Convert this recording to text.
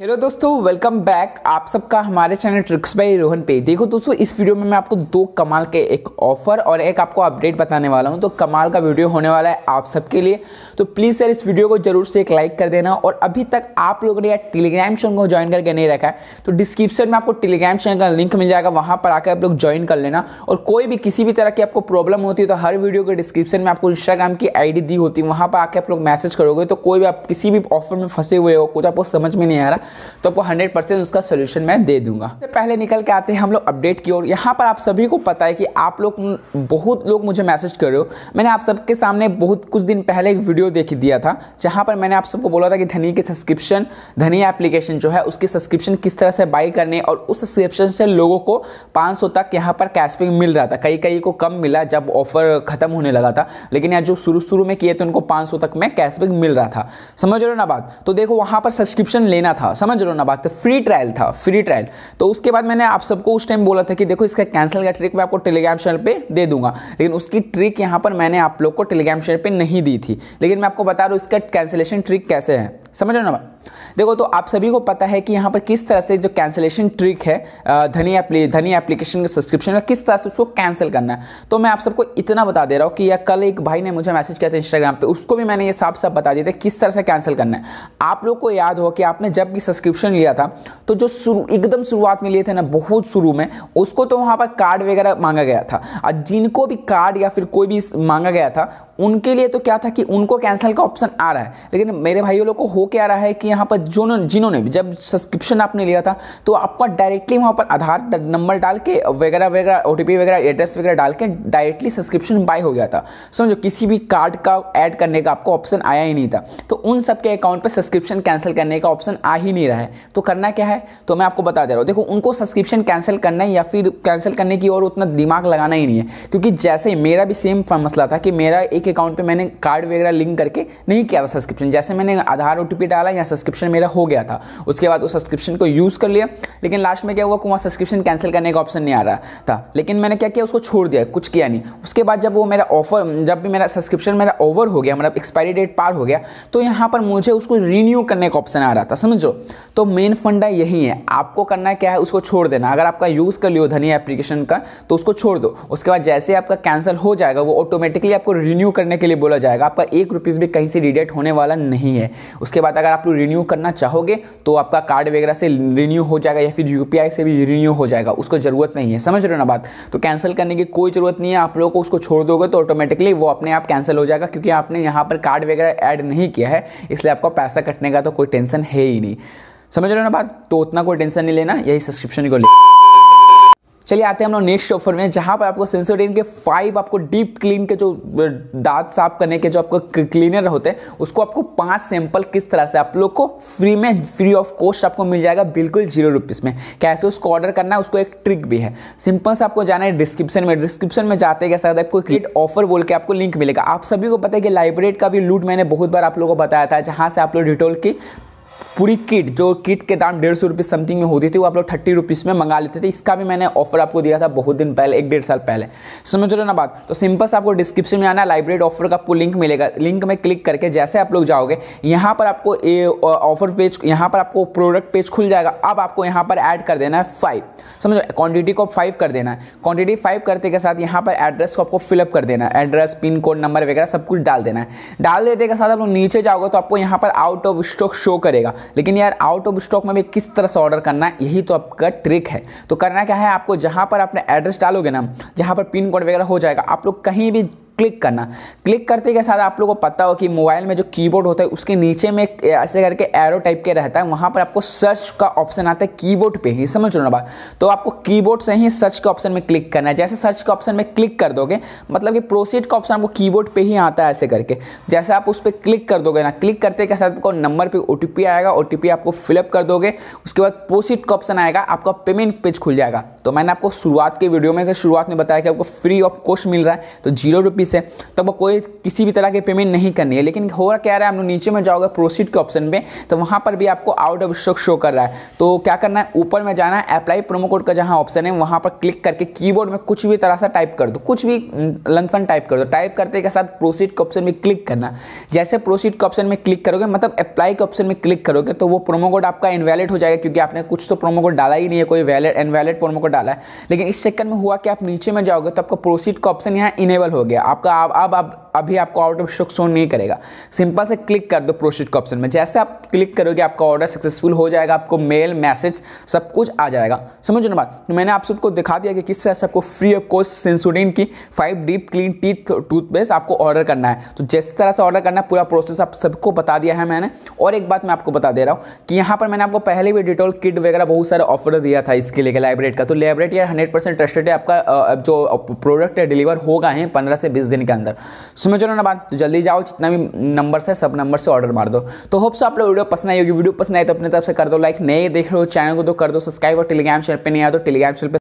hello दोस्तों welcome back आप सबका हमारे चैनल ट्रिक्स बाई रोहन पे देखो दोस्तों इस वीडियो में मैं आपको दो कमाल के एक ऑफर और एक आपको अपडेट बताने वाला हूं तो कमाल का वीडियो होने वाला है आप सबके लिए तो प्लीज़ सर इस वीडियो को जरूर से एक लाइक कर देना और अभी तक आप लोगों ने यार टेलीग्राम चैनल को ज्वाइन करके नहीं रखा है तो डिस्क्रिप्शन में आपको टेलीग्राम चैनल का लिंक मिल जाएगा वहाँ पर आकर आप लोग ज्वाइन कर लेना और कोई भी किसी भी तरह की आपको प्रॉब्लम होती है तो हर वीडियो के डिस्क्रिप्शन में आपको इंस्टाग्राम की आई दी होती है वहाँ पर आकर आप लोग मैसेज करोगे तो कोई भी आप किसी भी ऑफर में फंसे हुए हो कुछ आपको समझ में नहीं आ रहा तो आपको हंड्रेड परसेंट उसका सोल्यूशन मैं दे दूंगा तो पहले निकल के आते हैं हम लोग अपडेट की ओर यहाँ पर आप सभी को पता है कि आप लोग बहुत लोग मुझे मैसेज कर रहे हो मैंने आप सबके सामने बहुत कुछ दिन पहले एक वीडियो देख दिया था जहाँ पर मैंने आप सबको बोला था कि धनी के सब्सक्रिप्शन धनी एप्लीकेशन जो है उसकी सब्सक्रिप्शन किस तरह से बाई करने और उस सब्सक्रिप्शन से लोगों को पाँच तक यहाँ पर कैशबैक मिल रहा था कई कई को कम मिला जब ऑफर खत्म होने लगा था लेकिन यार जो शुरू शुरू में किए थे उनको पाँच तक में कैशबैक मिल रहा था समझ रहे हो ना बात तो देखो वहाँ पर सब्सक्रिप्शन लेना था समझ लो ना बात फ्री तो ट्रायल था फ्री ट्रायल तो उसके बाद मैंने आप सबको उस टाइम बोला था कि देखो इसका कैंसिल का ट्रिक मैं आपको टेलीग्राम चैनल पर दे दूंगा लेकिन उसकी ट्रिक यहाँ पर मैंने आप लोग को टेलीग्राम चैनल पर नहीं दी थी लेकिन मैं आपको बता रहा हूँ इसका कैंसिलेशन ट्रिक कैसे है समझ रहे ना देखो तो आप सभी को पता है कि यहाँ पर किस तरह से जो कैंसिलेशन ट्रिक है धनी एप्ली धनी एप्लीकेशन का सब्सक्रिप्शन का किस तरह से उसको कैंसिल करना है तो मैं आप सबको इतना बता दे रहा हूँ कि यह कल एक भाई ने मुझे मैसेज किया था इंस्टाग्राम पे उसको भी मैंने ये साफ साफ बता दिया था किस तरह से कैंसिल करना है आप लोग को याद हो कि आपने जब भी सब्सक्रिप्शन लिया था तो जो शुरू एकदम शुरुआत में लिए थे ना बहुत शुरू में उसको तो वहाँ पर कार्ड वगैरह मांगा गया था और जिनको भी कार्ड या फिर कोई भी मांगा गया था उनके लिए तो क्या था कि उनको कैंसिल का ऑप्शन आ रहा है लेकिन मेरे भाइयों लोग को हो के आ रहा है कि यहाँ पर जो जिन्होंने भी जब सब्सक्रिप्शन आपने लिया था तो आपका डायरेक्टली वहाँ पर आधार नंबर डाल के वगैरह वगैरह ओ वगैरह एड्रेस वगैरह डाल के डायरेक्टली सब्सक्रिप्शन बाय हो गया था समझो किसी भी कार्ड का ऐड करने का आपको ऑप्शन आया ही नहीं था तो उन सबके अकाउंट पर सब्सक्रिप्शन कैंसिल करने का ऑप्शन आ ही नहीं नहीं रहा है तो करना क्या है तो मैं आपको बता दे रहा हूँ देखो उनको सब्सक्रिप्शन कैंसिल करना है या फिर कैंसिल करने की और उतना दिमाग लगाना ही नहीं है क्योंकि जैसे ही मेरा भी सेम मसला था कि मेरा एक अकाउंट पर मैंने कार्ड वगैरह लिंक करके नहीं किया था सब्सक्रिप्शन जैसे मैंने आधार ओ डाला या सब्सक्रिप्शन मेरा हो गया था उसके बाद उस सब्सक्रिप्शन को यूज़ कर लिया लेकिन लास्ट में क्या हुआ कि वहाँ सब्सक्रिप्शन कैंसिल करने का ऑप्शन नहीं आ रहा था लेकिन मैंने क्या किया उसको छोड़ दिया कुछ किया नहीं उसके बाद जब वो मेरा ऑफर जब भी मेरा सब्सक्रिप्शन मेरा ओवर हो गया मतलब एक्सपायरी डेट पार हो गया तो यहाँ पर मुझे उसको रीन्यू करने का ऑप्शन आ रहा था समझो तो मेन फंडा यही है आपको करना क्या है उसको छोड़ देना अगर आपका यूज़ कर लियो धनी एप्लीकेशन का तो उसको छोड़ दो उसके बाद जैसे आपका कैंसिल हो जाएगा वो ऑटोमेटिकली आपको रिन्यू करने के लिए बोला जाएगा आपका एक रुपीज़ भी कहीं से रिडेट होने वाला नहीं है उसके बाद अगर आप लोग रिन्यू करना चाहोगे तो आपका कार्ड वगैरह से रिन्यू हो जाएगा या फिर यूपीआई से भी रिन्यू हो जाएगा उसको ज़रूरत नहीं है समझ रहे हो ना बात तो कैंसिल करने की कोई ज़रूरत नहीं है आप लोगों को उसको छोड़ दोगे तो ऑटोमेटिकली वो अपने आप कैंसिल हो जाएगा क्योंकि आपने यहाँ पर कार्ड वगैरह ऐड नहीं किया है इसलिए आपका पैसा कटने का तो कोई टेंशन है ही नहीं समझ रहे हो ना बात तो उतना कोई टेंशन नहीं लेना यही सब्सक्रिप्शन को ले चलिए आते हैं हम लोग नेक्स्ट ऑफर में जहाँ पर आपको सेंसोडीन के फाइव आपको डीप क्लीन के जो दांत साफ करने के जो आपको क्लीनर होते हैं उसको आपको पांच सैंपल किस तरह से आप लोग को फ्री में फ्री ऑफ कॉस्ट आपको मिल जाएगा बिल्कुल जीरो रुपीज़ में कैसे उसको ऑर्डर करना है उसको एक ट्रिक भी है सिंपल से आपको जाना है डिस्क्रिप्शन में डिस्क्रिप्शन में जाते के साथ आपको क्रिएट ऑफर बोल के आपको लिंक मिलेगा आप सभी को पता है कि लाइब्रेट का भी लूट मैंने बहुत बार आप लोगों को बताया था जहाँ से आप लोग डिटोल की पूरी किट जो किट के दाम डेढ़ सौ रुपीज़ समथिंग में होती थी वो आप लोग थर्टी रुपीज़ में मंगा लेते थे इसका भी मैंने ऑफर आपको दिया था बहुत दिन पहले एक डेढ़ साल पहले तो समझ रहे ना बात तो सिंपल से आपको डिस्क्रिप्शन में आना लाइब्रेरी ऑफर का आपको लिंक मिलेगा लिंक में क्लिक करके जैसे आप लोग जाओगे यहाँ पर आपको ऑफर पेज यहाँ पर आपको प्रोडक्ट पेज खुल जाएगा अब आपको यहाँ पर ऐड कर देना है फाइव समझो क्वान्टिटी को फाइव कर देना है क्वान्टिटी फाइव करते के साथ यहाँ पर एड्रेस को आपको फिलअप कर देना है एड्रेस पिन कोड नंबर वगैरह सब कुछ डाल देना है डाल देते के साथ आप लोग नीचे जाओगे तो आपको यहाँ पर आउट ऑफ स्टॉक शो करेगा लेकिन यार आउट ऑफ स्टॉक में भी किस तरह से ऑर्डर करना है यही तो आपका ट्रिक है तो करना क्या है आपको जहाँ पर अपने एड्रेस डालोगे ना जहाँ पर पिन कोड वगैरह हो जाएगा आप लोग कहीं भी क्लिक करना क्लिक करते के साथ आप लोगों को पता हो कि मोबाइल में जो कीबोर्ड होता है उसके नीचे में ऐसे करके एरो टाइप के रहता है वहाँ पर आपको सर्च का ऑप्शन आता है कीबोर्ड पे ही समझ लो ना बात तो आपको कीबोर्ड से ही सर्च के ऑप्शन में क्लिक करना है जैसे सर्च के ऑप्शन में क्लिक कर दोगे मतलब कि प्रोसीड का ऑप्शन आपको कीबोर्ड पे ही आता है ऐसे करके जैसे आप उस पर क्लिक कर दोगे ना क्लिक करते के साथ आपको नंबर पर ओ आएगा ओ आपको फिलअप कर दोगे उसके बाद प्रोसीड का ऑप्शन आएगा आपका पेमेंट पेज खुल जाएगा तो मैंने आपको शुरुआत के वीडियो में शुरुआत में बताया कि आपको फ्री ऑफ कॉस्ट मिल रहा है तो जीरो रुपीज़ फीस है तो आपको कोई किसी भी तरह की पेमेंट नहीं करनी है लेकिन हो रहा क्या रहा है आप लोग नीचे में जाओगे प्रोसीड के ऑप्शन में तो वहाँ पर भी आपको आउट ऑफ स्टॉक शो कर रहा है तो क्या करना है ऊपर में जाना है अप्लाई प्रोमो कोड का जहाँ ऑप्शन है वहाँ पर क्लिक करके कीबोर्ड में कुछ भी तरह से टाइप कर दो कुछ भी लंथन टाइप कर दो टाइप करते के साथ प्रोसीड के ऑप्शन में क्लिक करना जैसे प्रोसीड के ऑप्शन में क्लिक करोगे मतलब अप्लाई के ऑप्शन में क्लिक करोगे तो वो प्रोमो कोड आपका इनवैलिड हो जाएगा क्योंकि आपने कुछ तो प्रोमो कोड डाला ही नहीं है कोई वैलिड इनवैलिड प्रोमो कोड डाला है लेकिन इस चक्कर में हुआ कि आप नीचे में जाओगे तो आपका प्रोसीड का ऑप्शन यहाँ इनेबल हो गया आपका अब अब अभी आपको आउट ऑफ स्टॉक शो नहीं करेगा सिंपल से क्लिक कर दो प्रोसीड के ऑप्शन में जैसे आप क्लिक करोगे आपका ऑर्डर सक्सेसफुल हो जाएगा आपको मेल मैसेज सब कुछ आ जाएगा समझो ना बात तो मैंने आप सबको दिखा दिया कि किस तरह से आपको फ्री ऑफ कॉस्ट सेंसुडिन की five deep clean teeth toothpaste आपको ऑर्डर करना है तो जिस तरह से ऑर्डर करना है पूरा प्रोसेस आप सबको बता दिया है मैंने और एक बात मैं आपको बता दे रहा हूँ कि यहाँ पर मैंने आपको पहले भी डिटोल किट वगैरह बहुत सारे ऑफर दिया था इसके लिए लाइब्रेट का तो लाइब्रेट यार हंड्रेड परसेंट ट्रस्टेड है आपका जो प्रोडक्ट है डिलीवर होगा ही पंद्रह से बीस दिन के अंदर समझ लो ना बात तो जल्दी जाओ जितना भी नंबर है सब नंबर से ऑर्डर मार दो तो होप सो आप लोग वीडियो पसंद आई होगी वीडियो पसंद आए तो अपने तरफ से कर दो लाइक नए देख रहे हो चैनल को तो कर दो सब्सक्राइब और टेलीग्राम चैनल पर नहीं आया तो टेलीग्राम चैनल